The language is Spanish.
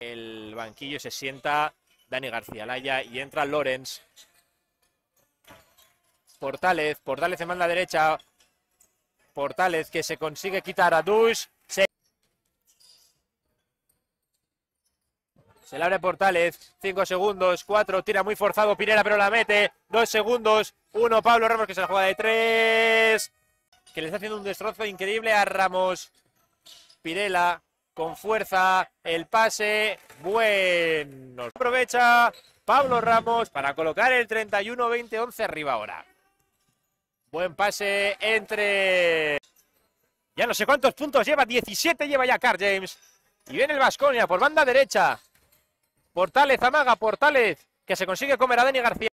el banquillo se sienta Dani García Laya y entra Lorenz. Portález, Portález se manda a derecha. Portález que se consigue quitar a Dush. Se... le abre Portález. Cinco segundos, Cuatro. tira muy forzado Pirela pero la mete. Dos segundos, Uno. Pablo Ramos que se la juega de tres Que le está haciendo un destrozo increíble a Ramos. Pirela con fuerza el pase. Bueno, aprovecha Pablo Ramos para colocar el 31-20-11 arriba ahora. Buen pase entre... Ya no sé cuántos puntos lleva, 17 lleva ya Car James. Y viene el Vasconia por banda derecha. Portales, Amaga, Portales, que se consigue comer a Dani García.